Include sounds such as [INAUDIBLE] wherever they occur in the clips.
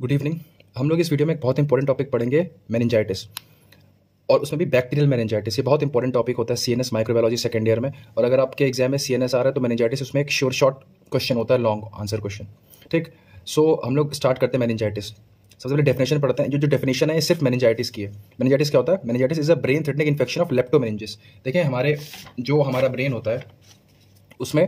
Good evening हम लोग इस वीडियो में एक बहुत इंपॉर्टेंट टॉपिक पढ़ेंगे मैनेजाइटिस और उसमें भी बैक्टीरियल मैनेजाइटिस ये बहुत इंपॉर्टेंट टॉपिक होता है C N S microbiology second year में और अगर आपके एग्जाम में सीएनएस आ रहा है तो मैनेजाइटिस उसमें एक श्योर शॉर्ट क्वेश्चन होता है लॉन्ग आंसर क्वेश्चन ठीक सो so, हम लोग स्टार्ट करते हैं मैनेजाइटिस सबसे पहले डेफिनेशन पढ़ते हैं जो जो डेफिनेशन है ये सिर्फ मैनेजाइटिस की है मैनेजाइटिस क्या होता है meningitis is a brain threatening infection of leptomeninges देखिए हमारे जो हमारा ब्रेन होता है उसमें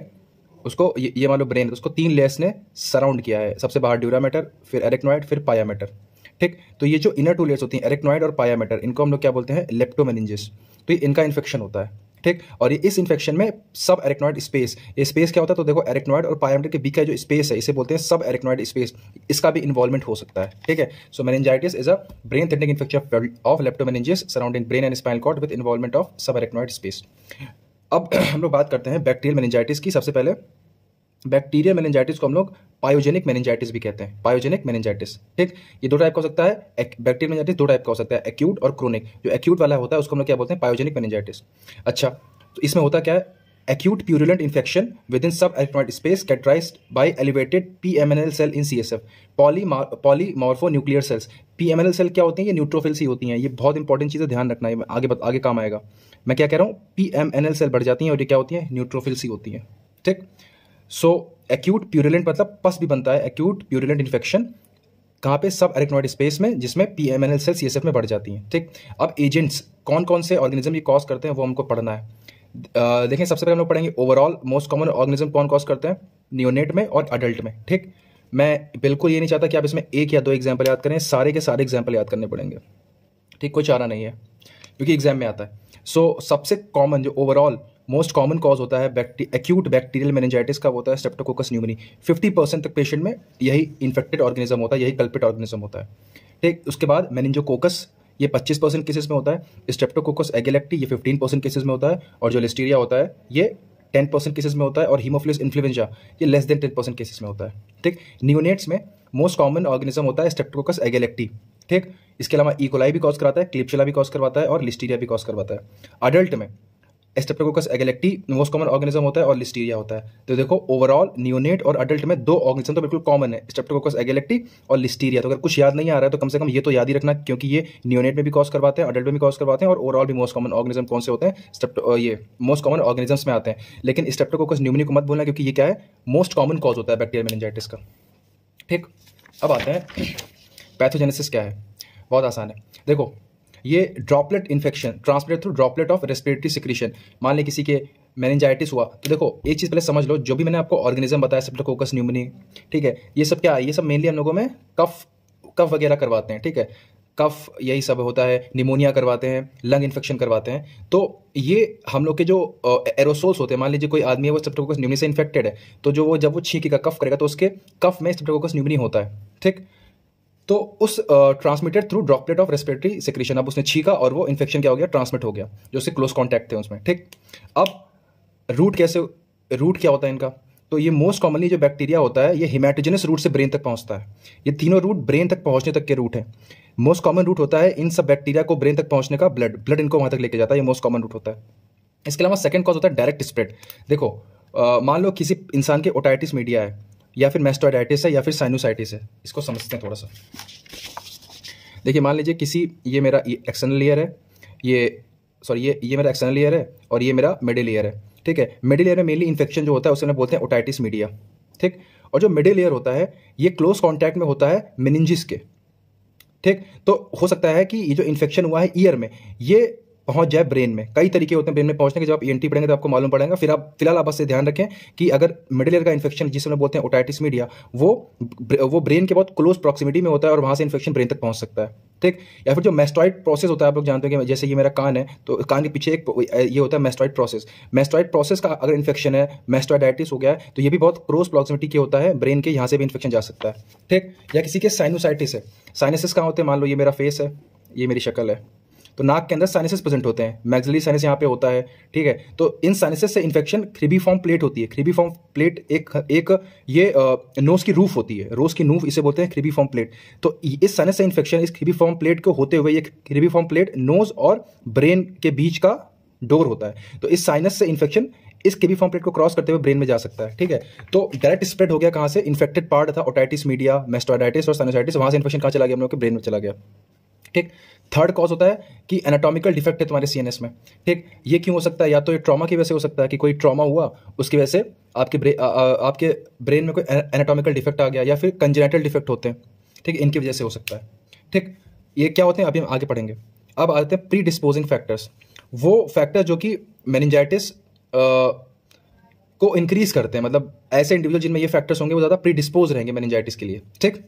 उसको ये, ये मान लो ब्रेन है तो उसको तीन लेयर्स ने सराउंड किया है सबसे बाहर ड्यूरा मैटर फिर एरेक्नॉइड फिर पाया मैटर ठीक तो ये जो इनर टू लेयर्स होती हैं एरेक्नॉइड और पाया मैटर इनको हम लोग क्या बोलते हैं लेप्टोमेनिंजिस तो ये इनका इन्फेक्शन होता है ठीक और ये इस इन्फेक्शन में सब एरेक्नॉइड स्पेस ये स्पेस क्या होता है तो देखो एरेक्नॉइड और पायामीटर के बीच का जो स्पेस है इसे बोलते हैं सब एरेक्नॉइड स्पेस इसका भी इन्वॉल्वमेंट हो सकता है ठीक है so meningitis is a brain threatening infection of leptomeninges surrounding brain and spinal cord with involvement of subarachnoid space अब [CLEARS THROAT] हम लोग बात करते हैं बैक्टीरियल मैनेजाइटिस की सबसे पहले बैक्टीरियल मेनेंजाइटिस को हम लोग पायोजेनिक मेनेंजाइटिस भी कहते हैं पायोजेनिक मैनेजाइटिस ठीक ये दो टाइप का हो सकता है बैक्टीरियल मैनेजाइटिस दो टाइप का हो सकता है एक्यूट और क्रोनिक जो एक्यूट वाला होता है उसको हम लोग क्या बोलते हैं पायोजेनिक मैनेजाइटिस अच्छा तो इसमें होता क्या है infection within sub space characterized by elevated P M N L cell in C S F poly poly PMNL nuclear cells P M N L cell क्या होती है ये न्यूट्रोफिल्स ही होती हैं ये बहुत इंपॉर्टेंट चीज़ें ध्यान रखना है आगे बत, आगे काम आएगा मैं क्या कह रहा हूँ P M N L cell बढ़ जाती हैं और ये क्या होती हैं न्यूट्रोफिल्स ही होती हैं ठीक सो एक्यूट प्यूरुलेंट मतलब पस भी बनता है एक्यूट प्यूरुलेंट इन्फेक्शन कहाँ पर सब एरेक्नोइड स्पेस में जिसमें P M N L cell C S F में बढ़ जाती हैं ठीक अब एजेंट्स कौन कौन से ऑर्गेनिज्म ये कॉज करते हैं वो हमको पढ़ना है देखें सबसे पहले हम लोग पढ़ेंगे ओवरऑल मोस्ट कॉमन ऑर्गेनिज्म कौन कॉज करते हैं न्यूनेट में और अडल्ट में ठीक मैं बिल्कुल ये नहीं चाहता कि आप इसमें एक या दो एग्जाम्पल याद करें सारे के सारे एग्जाम्पल याद करने पड़ेंगे ठीक कोई चारा नहीं है क्योंकि एग्जाम में आता है सो so, सबसे कॉमन जो ओवरऑल मोस्ट कॉमन कॉज होता है एक्यूट बैक्टीरियल मैनेजाइटिस का होता है स्टेप्टोकोकस न्यूमनी 50 परसेंट तक पेशेंट में यही इन्फेक्टेड ऑर्गेनिज्म होता है यही कल्पिट ऑर्गेनिज्म होता है ठीक उसके बाद मैनिजोकोकस ये 25 परसेंट केसेज में होता है स्ट्रेप्टोकोकस एगेलेक्टी ये 15 परसेंट केसेज में होता है और जो लिस्टीरिया होता है ये 10 परसेंट केसेज में होता है और हीमोफिलस इन्फ्लुएंजा ये लेस देन 10 परसेंट केसेज में होता है ठीक न्यूनेट्स में मोस्ट कॉमन ऑर्गेनिज्म होता है स्ट्रेप्टोकोकस एगेलेक्टी ठीक इसके अलावा इकोलाई e. भी कॉज कराता है क्लिपचला भी कॉज करवाता है और लिस्टीरिया भी कॉज करवाता है अडल्ट में streptococcus agalactiae most common organism होता है और लिस्टीरिया होता है तो देखो ओवरऑल न्यूनेट और अडल्ट में दो ऑर्गेनिज्म तो बिल्कुल कॉमन है स्टेप्टोकोकस एगेलेक्टी और लिस्टीरिया तो अगर कुछ याद नहीं आ रहा है तो कम से कम ये तो याद ही रखना क्योंकि ये न्यूनेट में भी कॉज करवाते हैं अडल्ट में भी कॉज करवाते हैं और ओवरऑल भी मोस्ट कॉमन ऑर्गेनिज्म कौन से होते हैं स्टेप्टो ये मोस्ट कॉमन ऑर्गेनिजम्स में आते हैं लेकिन स्टेप्टोकोकस न्यूमनी को मत बोलना क्योंकि ये क्या है मोस्ट कॉमन कॉज होता है बैक्टीरियल मेनिंजाइटिस का ठीक अब आते हैं पैथोजेनेसिस क्या है बहुत आसान है देखो ये droplet infection transmitted through droplet of respiratory secretion मान लें किसी के मैनेजाइटिस हुआ तो देखो एक चीज़ पहले समझ लो जो भी मैंने आपको ऑर्गेनिज्म बताया सेप्टोकोकस न्यूमनी ठीक है ये सब क्या है ये सब मेनली हम लोगों में कफ कफ वगैरह करवाते हैं ठीक है कफ यही सब होता है निमोनिया करवाते हैं लंग इन्फेक्शन करवाते हैं तो ये हम लोग के जो एरोसोल्स होते हैं मान लीजिए कोई आदमी है वो स्टेप्टोकोकस न्यूमनी से इन्फेक्टेड है तो जो वो जब वो छींकेगा कफ करेगा तो उसके कफ में स्टेप्टोकोकस न्यूमनी होता है ठीक तो उस transmitted through droplet of respiratory secretion अब उसने छीका और वो इन्फेक्शन क्या हो गया ट्रांसमिट हो गया जो उससे क्लोज कॉन्टैक्ट थे उसमें ठीक अब रूट कैसे रूट क्या होता है इनका तो ये मोस्ट कॉमनली जो बैक्टीरिया होता है ये हिमाटोजिनस रूट से ब्रेन तक पहुंचता है ये तीनों रूट ब्रेन तक पहुंचने तक के रूट है मोस्ट कॉमन रूट होता है इन सब बैक्टीरिया को ब्रेन तक पहुंचने का ब्लड ब्लड इनको वहां तक लेके जाता है ये मोस्ट कॉमन रूट होता है इसके अलावा सेकंड कॉज होता है डायरेक्ट स्प्रेड देखो मान लो किसी इंसान के ओटाइटिस मीडिया है या फिर मेस्टोडाइटिस है या फिर साइनोसाइटिस है इसको समझते हैं थोड़ा सा देखिए मान लीजिए किसी ये मेरा एक्सटर्नल लेयर है ये सॉरी ये ये मेरा एक्सटर्नल लेयर है और ये मेरा मिडिल लेयर है ठीक है मिडिल लेयर में मेनली इन्फेक्शन जो होता है उसे हम बोलते हैं ओटाइटिस मीडिया ठीक और जो मिडिल लेयर होता है ये क्लोज कॉन्टैक्ट में होता है मिनिंजिस के ठीक तो हो सकता है कि ये जो इन्फेक्शन हुआ है ईयर में ये पहुंच जाए ब्रेन में कई तरीके होते हैं ब्रेन में पहुंचने के जब आप ई e पढ़ेंगे तो आपको मालूम पड़ेगा फिर आप फिलहाल आप बस ध्यान रखें कि अगर मिडिल ईयर का इन्फेक्शन जिसे हम बोलते हैं ओटाइटिस मीडिया वो वो ब्रेन के बहुत क्लोज प्रॉक्सिमिटी में होता है और वहाँ से इन्फेक्शन ब्रेन तक पहुँच सकता है ठीक या फिर जो मेस्टॉइड प्रोसेस होता है आप लोग जानते हैं कि जैसे ये मेरा कान है तो कान के पीछे एक ये होता है मेस्टॉइड प्रोसेस मेस्टॉइड प्रोसेस का अगर इन्फेक्शन है मेस्टॉइडाइटिस हो गया है तो ये भी बहुत क्लोज प्रॉक्सिमिटी के होता है ब्रेन के यहाँ से भी इन्फेक्शन जा सकता है ठीक या किसी के साइनोसाइटिस है साइनसिस कहाँ होते हैं मान लो ये मेरा फेस है ये मेरी शक्ल है तो नाक के अंदर साइनसिस प्रेजेंट होते हैं मैगजली साइनस यहाँ पे होता है ठीक है तो इन साइनसिस से इन्फेक्शन थ्रीबी फॉर्म प्लेट होती है थ्रीबी फॉर्म प्लेट एक एक ये नोज की रूफ होती है रोज की नूफ इसे बोलते हैं थ्रीबी फॉर्म प्लेट तो इस साइनस से इन्फेक्शन इस थ्रीबी फॉर्म प्लेट को होते हुए ये थ्रीबी फॉर्म प्लेट नोज और ब्रेन के बीच का डोर होता है तो इस साइनस से इन्फेक्शन इस केबी फॉर्म प्लेट को क्रॉस करते हुए ब्रेन में जा सकता है ठीक है तो डायरेक्ट स्प्रेड हो गया कहाँ से इन्फेक्टेड पार्ट था ओटाइटिस मीडिया मेस्टोडाइटिस और साइनोसाइटिस वहाँ से इन्फेक्शन कहाँ चला गया हम लोग के ब्रेन में चला गया ठीक थर्ड कॉज होता है कि एनाटॉमिकल डिफेक्ट है तुम्हारे सीएनएस में ठीक ये क्यों हो सकता है या तो ये ट्रॉमा की वजह से हो सकता है कि कोई ट्रॉमा हुआ उसकी वजह से आपके ब्रे, आ, आ, आपके ब्रेन में कोई एनाटॉमिकल डिफेक्ट आ गया या फिर कंजेनेटल डिफेक्ट होते हैं ठीक इनकी वजह से हो सकता है ठीक ये क्या होते हैं अभी हम आगे पढ़ेंगे अब आते हैं प्री डिस्पोजिंग फैक्टर्स वो फैक्टर जो कि मैनजाइटिस को इंक्रीज करते हैं मतलब ऐसे इंडिविजुअल जिनमें ये फैक्टर्स होंगे वो ज़्यादा प्री डिस्पोज रहेंगे मैनजाइटिस के लिए ठीक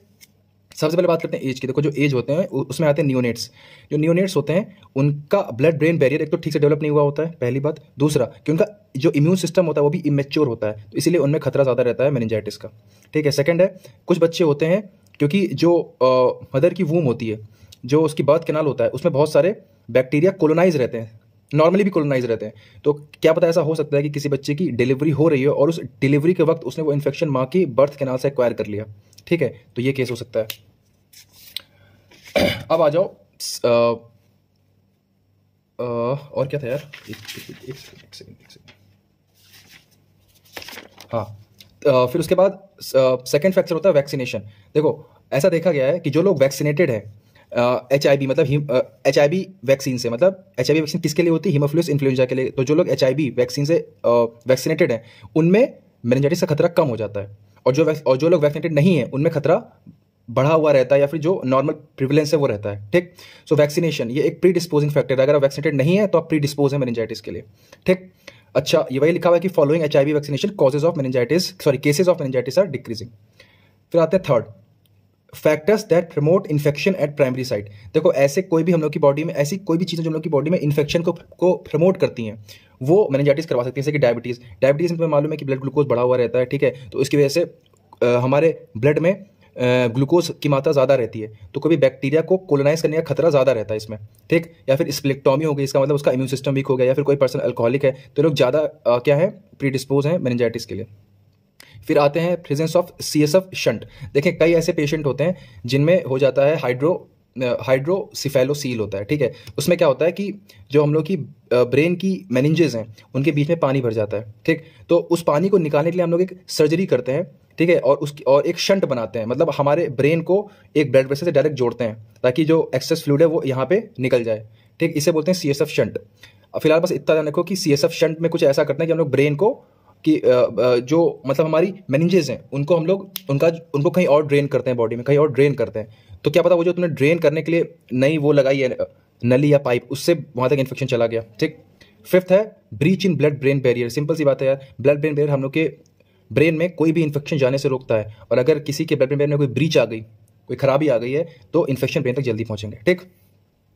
सबसे पहले बात करते हैं एज की देखो जो एज होते हैं उसमें आते हैं न्यूनेट्स जो न्यूनेट्स होते हैं उनका ब्लड ब्रेन बैरियर एक तो ठीक से डेवलप नहीं हुआ होता है पहली बात दूसरा कि उनका जो इम्यून सिस्टम होता है वो भी इमेच्योर होता है तो इसलिए उनमें खतरा ज़्यादा रहता है मैनजाइटिस का ठीक है सेकेंड है कुछ बच्चे होते हैं क्योंकि जो मदर की वूम होती है जो उसकी बर्थ कैनाल होता है उसमें बहुत सारे बैक्टीरिया कोलोनाइज रहते हैं नॉर्मली भी कोलोनाइज रहते हैं तो क्या पता ऐसा हो सकता है कि किसी बच्चे की डिलीवरी हो रही है और उस डिलीवरी के वक्त उसने वो इन्फेक्शन माँ की बर्थ कैनाल से एक्वायर कर लिया ठीक है तो ये केस हो सकता है अब आ जाओ आ, आ, और क्या था यार एक, एक, एक, एक एक हाँ फिर उसके बाद सेकेंड फैक्टर होता है वैक्सीनेशन देखो ऐसा देखा गया है कि जो लोग वैक्सीनेटेड है एच आई बी मतलब एच आई बी वैक्सीन से मतलब एच आई बी वैक्सीन किसके लिए होती है हीमोफ्लूस इन्फ्लुएंजा के लिए तो जो लोग एच आई बी वैक्सीन से वैक्सीनेटेड हैं उनमें मेरेंजाइटिस का खतरा कम हो जाता है और जो और जो लोग वैक्सीनेटेड नहीं है उनमें खतरा बढ़ा हुआ रहता है या फिर जो नॉर्मल प्रिविलेंस है वो रहता है ठीक सो वैक्सीनेशन ये एक प्री डिस्पोजिंग फैक्टर है अगर आप वैक्सीनेटेड नहीं है तो आप प्री डिस्पोज है मेनजाइटिस के लिए ठीक अच्छा ये वही लिखा हुआ है कि following H vaccination causes of meningitis sorry cases of meningitis are decreasing फिर आते हैं third factors that promote infection at primary site देखो ऐसे कोई भी हम लोग की बॉडी में ऐसी कोई भी चीज़ें जो हम लोग की बॉडी में इन्फेक्शन को को प्रमोट करती हैं वो मैनेजाइटिस करवा सकती है जैसे कि डायबिटीज़ डायबिटीज़ में तुम्हें मालूम है कि ब्लड ग्लूकोज बढ़ा हुआ रहता है ठीक है तो इसकी वजह से हमारे ब्लड में ग्लूकोज की मात्रा ज़्यादा रहती है तो कभी बैक्टीरिया को कोलोनाइज करने का खतरा ज़्यादा रहता है इसमें ठीक या फिर स्प्लेक्टॉमी हो गई इसका मतलब उसका इम्यून सिस्टम वीक हो गया या फिर कोई पर्सन अल्कोहलिक है तो लोग ज़्यादा क्या है प्री डिस्पोज हैं मैनेजाइटिस के लिए फिर आते हैं presence of C S F shunt देखें कई ऐसे पेशेंट होते हैं जिनमें हो जाता है हाइड्रो हाइड्रोसिफेलोसील होता है ठीक है उसमें क्या होता है कि जो हम लोग की ब्रेन की मैनेंजेज हैं उनके बीच में पानी भर जाता है ठीक तो उस पानी को निकालने के लिए हम लोग एक सर्जरी करते हैं ठीक है और उसकी और एक शंट बनाते हैं मतलब हमारे ब्रेन को एक ब्लड प्रेशर से डायरेक्ट जोड़ते हैं ताकि जो एक्सेस फ्लूड है वो यहाँ पे निकल जाए ठीक इसे बोलते हैं सी एस एफ शंट फिलहाल बस इतना ध्यान रखो कि सी एस एफ शंट में कुछ ऐसा करते है कि हम लोग ब्रेन को कि जो मतलब हमारी मैनेजेस हैं उनको हम लोग उनका उनको कहीं और ड्रेन करते हैं बॉडी में कहीं और ड्रेन करते हैं तो क्या पता वो जो तुमने ड्रेन करने के लिए नई वो लगाई है नली या पाइप उससे वहाँ तक इन्फेक्शन चला गया ठीक फिफ्थ है breach in blood brain barrier simple सी बात है यार ब्लड ब्रेन बैरियर हम लोग के ब्रेन में कोई भी इन्फेक्शन जाने से रोकता है और अगर किसी के ब्लड ब्रेन बैरियर में कोई ब्रीच आ गई कोई खराबी आ गई है तो इन्फेक्शन ब्रेन तक जल्दी पहुँचेंगे ठीक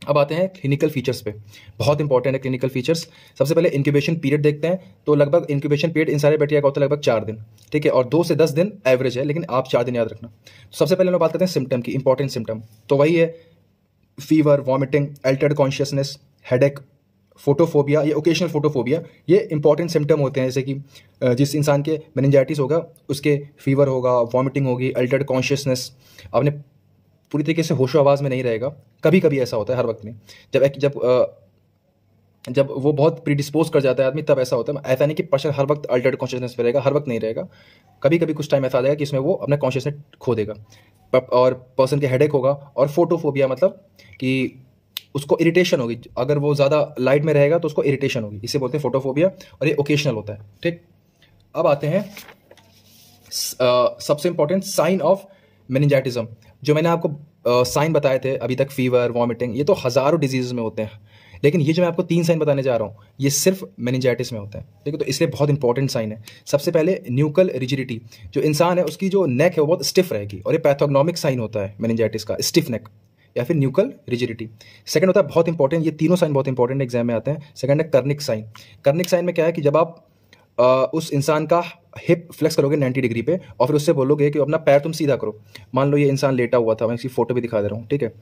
अब आते हैं क्लिनिकल फीचर्स पे बहुत इंपॉर्टेंट है क्लिनिकल फीचर्स सबसे पहले इंक्यूबेशन पीरियड देखते हैं तो लगभग इंक्यूबेशन पीरियड इन सारे बैक्टीरिया का होता है लगभग चार दिन ठीक है और दो से दस दिन एवरेज है लेकिन आप चार दिन याद रखना तो सबसे पहले हम बात करते हैं सिम्टम की इंपॉर्टेंट सिम्टम तो वही है fever vomiting altered consciousness head photophobia या ओकेशनल फोटोफोबिया ये इंपॉर्टेंट सिम्टम होते हैं जैसे कि जिस इंसान के मेनजाइटिस होगा उसके फीवर होगा वॉमिटिंग होगी अल्टर्ड कॉन्शियसनेस आपने पूरी तरीके से होशो आवाज़ में नहीं रहेगा कभी कभी ऐसा होता है हर वक्त में जब एक, जब जब वो बहुत प्रीडिस्पोज कर जाता है आदमी तब ऐसा होता है ऐसा नहीं कि पर्सन हर वक्त अल्टर्ड कॉन्शियसनेस में रहेगा हर वक्त नहीं रहेगा कभी कभी कुछ टाइम ऐसा आ जाएगा कि इसमें वो अपना कॉन्शियसनेस खो देगा और पर्सन के हेडेक होगा और फोटोफोबिया मतलब कि उसको इरिटेशन होगी अगर वो ज़्यादा लाइट में रहेगा तो उसको इरिटेशन होगी इसे बोलते हैं फोटोफोबिया और ये ओकेशनल होता है ठीक अब आते हैं सबसे इंपॉर्टेंट साइन ऑफ मेनिजाइटिज्म जो मैंने आपको साइन बताए थे अभी तक फीवर वॉमिटिंग ये तो हज़ारों डिजीज़ में होते हैं लेकिन ये जो मैं आपको तीन साइन बताने जा रहा हूँ ये सिर्फ मैनिजाइटिस में होते हैं ठीक है तो इसलिए बहुत इंपॉर्टेंट साइन है सबसे पहले न्यूकल रिजिडिटी जो इंसान है उसकी जो नेक है वो बहुत स्टिफ रहेगी और ये पैथोग्नॉमिक साइन होता है मैनिजाइटिस का स्टिफ नेक या फिर न्यूकल रिजिडिटी सेकंड होता है बहुत इंपॉर्टेंट ये तीनों साइन बहुत इंपॉर्टेंट एग्जाम में आते हैं सेकंड है कर्निक साइन कर्निक साइन में क्या है कि जब आप उस इंसान का हिप फ्लेक्स करोगे 90 डिग्री पे और फिर उससे बोलोगे कि अपना पैर तुम सीधा करो मान लो ये इंसान लेटा हुआ था मैं इसकी फ़ोटो भी दिखा दे रहा हूँ ठीक है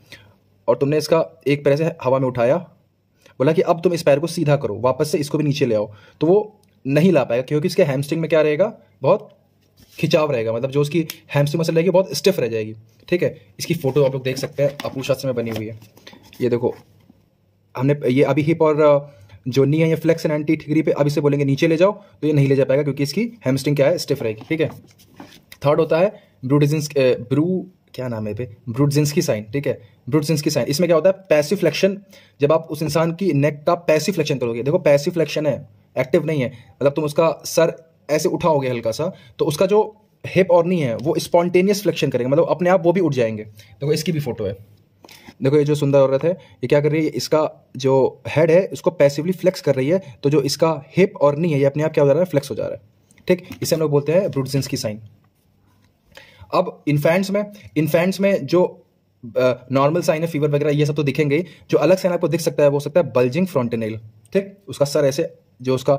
और तुमने इसका एक पैर से हवा में उठाया बोला कि अब तुम इस पैर को सीधा करो वापस से इसको भी नीचे ले आओ तो वो नहीं ला पाएगा क्योंकि इसके हैमस्ट्रिंग में क्या रहेगा बहुत खिंचाव रहेगा मतलब जो उसकी हैमस्ट्रिंग मसल रहेगी बहुत स्टिफ रह जाएगी ठीक है इसकी फ़ोटो आप लोग देख सकते हैं अपूशास्त्र में बनी हुई है ये देखो हमने ये अभी हिप और जो नी है ये फ्लेक्स एंटी डिग्री पे अब इसे बोलेंगे नीचे ले जाओ तो ये नहीं ले जा पाएगा क्योंकि इसकी हेमस्टिंग क्या है स्टिफ रहेगी ठीक है थर्ड होता है ब्रूडिजिंस ब्रू क्या नाम है पे ब्रूडजिंस की साइन ठीक है ब्रूडजिंस की साइन इसमें क्या होता है पैसिव फ्लेक्शन जब आप उस इंसान की नेक का पैसिव फ्लेक्शन करोगे देखो पैसिव फ्लेक्शन है एक्टिव नहीं है मतलब तुम उसका सर ऐसे उठाओगे हल्का सा तो उसका जो हिप और नहीं है वो स्पॉन्टेनियस फ्लेक्शन करेंगे मतलब अपने आप वो भी उठ जाएंगे देखो इसकी भी फोटो है देखो ये जो सुंदर औरत है ये क्या कर रही है इसका जो हेड है उसको पैसिवली फ्लेक्स कर रही है तो जो इसका हिप और नी है ये अपने आप क्या हो जा रहा है फ्लेक्स हो जा रहा है ठीक इसे हम लोग बोलते हैं ब्रूडजेंस की साइन अब इन्फेंट्स में इन्फेंट्स में जो नॉर्मल साइन है फीवर वगैरह ये सब तो दिखेंगे जो अलग साइन आपको दिख सकता है वो सकता है बल्जिंग फ्रंटेनेल ठीक उसका सर ऐसे जो उसका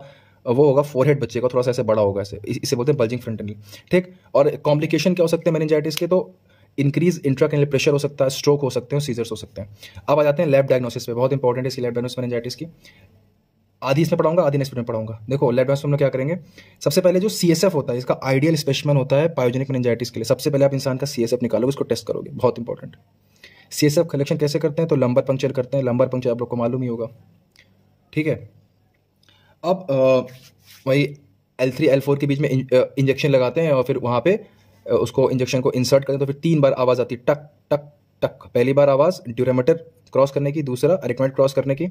वो होगा फोरहेड बच्चे का थोड़ा सा ऐसे बड़ा होगा ऐसे इसे बोलते हैं बल्जिंग फ्रंटेनल ठीक और कॉम्प्लिकेशन क्या हो सकते हैं मैनेजाइटिस के तो इंक्रीज इंट्राक्रैनियल प्रेशर हो सकता है स्ट्रोक हो सकते हैं सीजर्स हो सकते हैं अब आ जाते हैं लैब डायग्नोसिस पे बहुत इंपॉर्टेंट है इसकी लैब डायग्नोसिस मेनेजाइटिस की आधी इसमें पढ़ाऊंगा आधी नेक्स्ट में पढ़ाऊंगा देखो लैब डायग्नोसिस में क्या करेंगे सबसे पहले जो सी होता है इसका आइडियल स्पेशमन होता है पायोजेनिक मेनेजाइटिस के लिए सबसे पहले आप इंसान का सी निकालोगे उसको टेस्ट करोगे बहुत इंपॉर्टेंट सी कलेक्शन कैसे करते हैं तो लंबर पंक्चर करते हैं लंबर पंक्चर आप लोग को मालूम ही होगा ठीक है अब वही एल थ्री एल फोर के बीच में इंजेक्शन लगाते हैं और फिर वहाँ पर उसको इंजेक्शन को इंसर्ट करें तो फिर तीन बार आवाज़ आती टक टक टक पहली बार आवाज़ ड्यूरामेटर क्रॉस करने की दूसरा अरेक्नॉइड क्रॉस करने की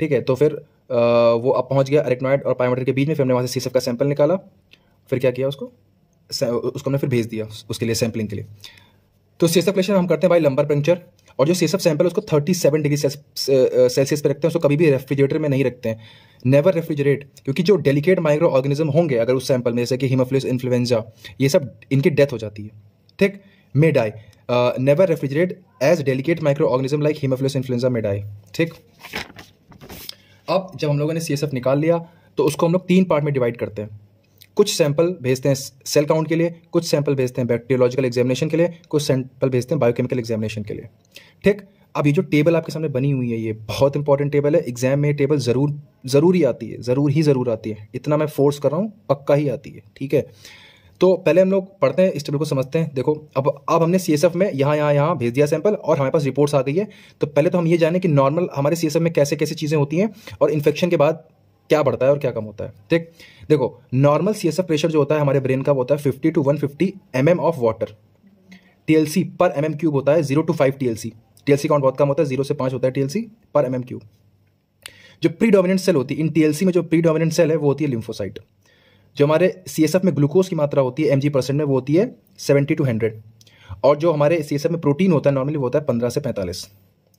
ठीक है तो फिर आ, वो अब पहुँच गया अरेक्नॉइड और पायोमीटर के बीच में फिर हमने वहाँ से सीसफ का सैंपल निकाला फिर क्या किया उसको उसको हमने फिर भेज दिया उसके लिए सैम्पलिंग के लिए तो सीसफ क्लेशन हम करते हैं भाई लंबर पंक्चर और जो सेसअप सैंपल है उसको थर्टी सेवन डिग्री सेल्सियस पर रखते हैं उसको कभी भी रेफ्रिजरेटर में नहीं रखते हैं नेवर रेफ्रिजरेट क्योंकि जो डेलिकेट माइक्रो ऑर्गेनिज्म होंगे अगर उस सैंपल में जैसे कि हिमोफ्लिस इन्फ्लुएंजा ये सब इनकी डेथ हो जाती है ठीक may die never refrigerate as delicate micro organism like haemophilus influenzae may die ठीक अब जब हम लोगों ने सी निकाल लिया तो उसको हम लोग तीन पार्ट में डिवाइड करते हैं कुछ सैंपल भेजते हैं सेल काउंट के लिए कुछ सैंपल भेजते हैं बैक्टीरियोलॉजिकल एग्जामिनेशन के लिए कुछ सैंपल भेजते हैं बायोकेमिकल एग्जामिनेशन के लिए ठीक अब ये जो टेबल आपके सामने बनी हुई है ये बहुत इंपॉर्टेंट टेबल है एग्जाम में टेबल ज़रूर ज़रूर ही आती है ज़रूर ही ज़रूर आती है इतना मैं फोर्स कर रहा हूँ पक्का ही आती है ठीक है तो पहले हम लोग पढ़ते हैं इस टेबल को समझते हैं देखो अब अब हमने सी में यहाँ यहाँ यहाँ भेज दिया सैंपल और हमारे पास रिपोर्ट्स आ गई है तो पहले तो हम ये जाने कि नॉर्मल हमारे सी में कैसे कैसे चीज़ें होती हैं और इन्फेक्शन के बाद क्या बढ़ता है और क्या कम होता है ठीक देखो normal C S F pressure जो होता है हमारे ब्रेन का होता है fifty to one fifty M M of water T L C पर एम एम क्यूब होता है zero to five T L C T L C count बहुत कम होता है जीरो से पाँच होता है टी एल सी पर एम क्यूब जो प्री डोमिनेंट सेल होती है इन टी एल सी में जो प्री डोमिनेंट सेल है वो होती है लिम्फोसाइट जो हमारे सी में ग्लूकोज की मात्रा होती है एम जी परसेंट में वो होती है सेवेंटी टू हंड्रेड और जो हमारे सी में प्रोटीन होता है नॉर्मली वो होता है पंद्रह से पैंतालीस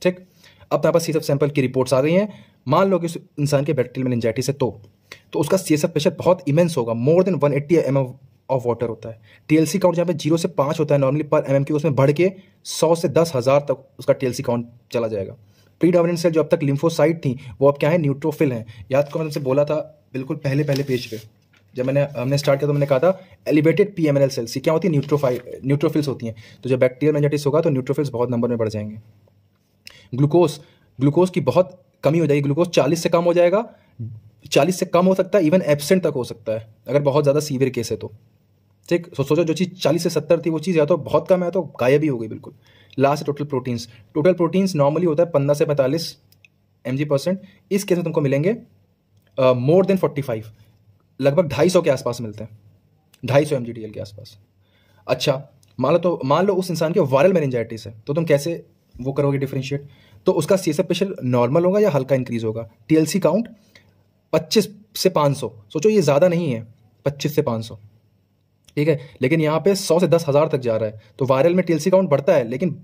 ठीक अब हमारे पास सी सब सैंपल की रिपोर्ट्स आ गई हैं मान लो कि इंसान के बैक्टीरियल मेनिंजाइटिस है तो तो उसका सी एस एफ प्रेशर बहुत इमेंस होगा more than one eighty M of water होता है टीएलसी काउंट जहाँ पे जीरो से पाँच होता है नॉर्मली पर एम एम एमएमक्यू उसमें बढ़ के सौ से दस हज़ार तक उसका टीएलसी काउंट चला जाएगा प्री डोमिनेंट सेल जो अब तक लिम्फोसाइट थी वो अब क्या है न्यूट्रोफिल हैं याद को मैंने बोला था बिल्कुल पहले पहले पेज पे जब मैंने हमने स्टार्ट किया तो मैंने कहा था elevated P M L cells क्या होती है न्यूट्रोफाइ न्यूट्रोफिल्स होती हैं तो जब बैक्टीरियल मेंजाइटिस होगा तो न्यूट्रोफिल्स बहुत नंबर में बढ़ जाएंगे ग्लूकोज ग्लूकोज की बहुत कमी हो जाएगी ग्लूकोज चालीस से कम हो जाएगा चालीस से कम हो सकता है इवन एबसेंट तक हो सकता है अगर बहुत ज़्यादा सीवियर केस है तो ठीक सो सोचो जो चीज़ चालीस से सत्तर थी वो चीज़ या तो बहुत कम है तो गायब ही हो गई बिल्कुल last total proteins total proteins normally होता है पंद्रह से पैंतालीस एम जी परसेंट इस केस में तुमको मिलेंगे मोर देन फोर्टी फाइव लगभग ढाई सौ के आसपास मिलते हैं ढाई सौ एम जी डी एल के आसपास अच्छा मान लो तो मान लो उस इंसान के वायरल मेनेजाइटिस है तो तुम कैसे वो करोगे डिफ्रेंशिएट तो उसका सी एस नॉर्मल होगा या हल्का इंक्रीज होगा टी एल सी काउंट पच्चीस से पाँच सौ सोचो ये ज़्यादा नहीं है पच्चीस से पाँच सौ ठीक है लेकिन यहाँ पे सौ से दस हज़ार तक जा रहा है तो वायरल में टी काउंट बढ़ता है लेकिन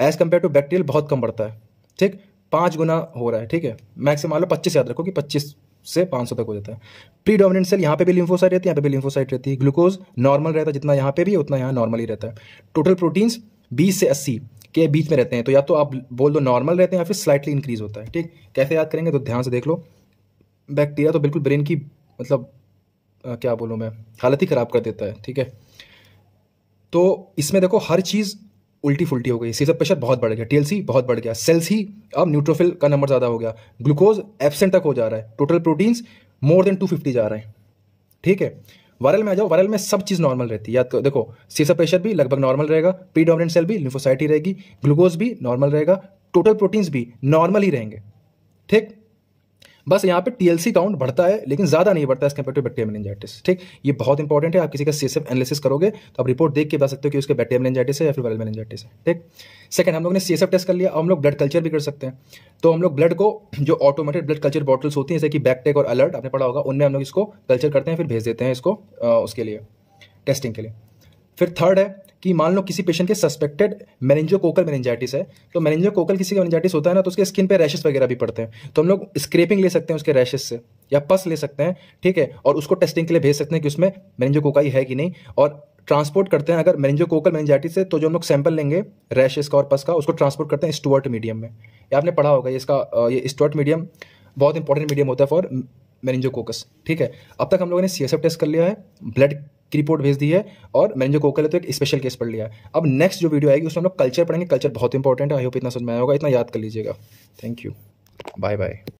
एज़ कम्पेयर टू बैक्टीरियल बहुत कम बढ़ता है ठीक पाँच गुना हो रहा है ठीक है मैक्सिमम मान लो पच्चीस याद रखो कि पच्चीस से पाँच सौ तक हो जाता है प्री डोमिनेंट सेल यहाँ पे भी लिम्फोसाइट रहती है यहाँ पे भी लिम्फोसाइट रहती है ग्लूकोज नॉर्मल रहता है जितना यहाँ पे भी उतना यहाँ नॉर्मल ही रहता है टोटल प्रोटीन्स बीस से अस्सी के बीच में रहते हैं तो या तो आप बोल दो नॉर्मल रहते हैं या फिर स्लाइटली इंक्रीज होता है ठीक कैसे याद करेंगे तो ध्यान से देख लो बैक्टीरिया तो बिल्कुल ब्रेन की मतलब आ, क्या बोलूँ मैं हालत ही ख़राब कर देता है ठीक है तो इसमें देखो हर चीज़ उल्टी फुलटी हो गई सीजर प्रेशर बहुत बढ़ गया टीएलसी बहुत बढ़ गया सेल्स ही अब न्यूट्रोफिल का नंबर ज़्यादा हो गया ग्लूकोज एबसेंट तक हो जा रहा है total proteins more than two जा रहे हैं ठीक है वायरल में आ जाओ वायरल में सब चीज़ नॉर्मल रहती है या तो देखो सीसा प्रेशर भी लगभग नॉर्मल रहेगा प्री डोमिनेंट सेल भी लिफोसाइटी रहेगी ग्लूकोज भी नॉर्मल रहेगा टोटल प्रोटीन्स भी नॉर्मल ही रहेंगे ठीक बस यहाँ पे टीएलसी काउंट बढ़ता है लेकिन ज़्यादा नहीं बढ़ता है कंपेयर टू बैक्टीरिया मेनेंजाइटिस ठीक ये बहुत इंपॉर्टेंट है आप किसी का सीएसएफ एनालिसिस करोगे तो आप रिपोर्ट देख के बता सकते हो कि उसके बैक्टीरिया मेनेंजाइटिस है या फिर वायरल मेनेंजाइटिस है ठीक सेकंड हम लोग ने सीएसएफ टेस्ट कर लिया और हम लोग ब्लड कल्चर भी कर सकते हैं तो हम लोग ब्लड को जो ऑटोमेटेड ब्लड कल्चर बॉटल्स होती हैं जैसे कि बैकटेक और अलर्ट आपने पढ़ा होगा उनमें हम लोग इसको कल्चर करते हैं फिर भेज देते हैं इसको उसके लिए टेस्टिंग के लिए फिर थर्ड है कि मान लो किसी पेशेंट के सस्पेक्टेड कोकल मेनेंजाइटिस है तो कोकल किसी का मेनेंजाइटिस होता है ना तो उसके स्किन पे रैशेस वगैरह भी पड़ते हैं तो हम लोग स्क्रेपिंग ले सकते हैं उसके रैशेस से या पस ले सकते हैं ठीक है और उसको टेस्टिंग के लिए भेज सकते हैं कि उसमें कोकाई है कि नहीं और ट्रांसपोर्ट करते हैं अगर कोकल मेनेंजाइटिस से तो जो हम लोग सैंपल लेंगे रैशेस का और पस का उसको ट्रांसपोर्ट करते हैं स्टुअर्ट मीडियम में ये आपने पढ़ा होगा इसका ये स्टुअर्ट मीडियम बहुत इंपॉर्टेंट मीडियम होता है फॉर कोकस ठीक है अब तक हम लोगों ने सी टेस्ट कर लिया है ब्लड की रिपोर्ट भेज दी है और मैंने जो कोकल है तो एक स्पेशल केस पढ़ लिया अब नेक्स्ट जो वीडियो आएगी उसमें हम लोग कल्चर पढ़ेंगे कल्चर बहुत इंपॉर्टेंट है आई होप इतना समझ में आया होगा इतना याद कर लीजिएगा थैंक यू बाय बाय